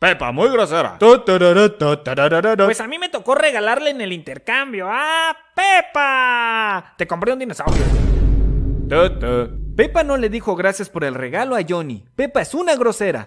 Pepa, muy grosera. Pues a mí me tocó regalarle en el intercambio. a... Pepa! Te compré un dinosaurio. Pepa no le dijo gracias por el regalo a Johnny. Pepa es una grosera.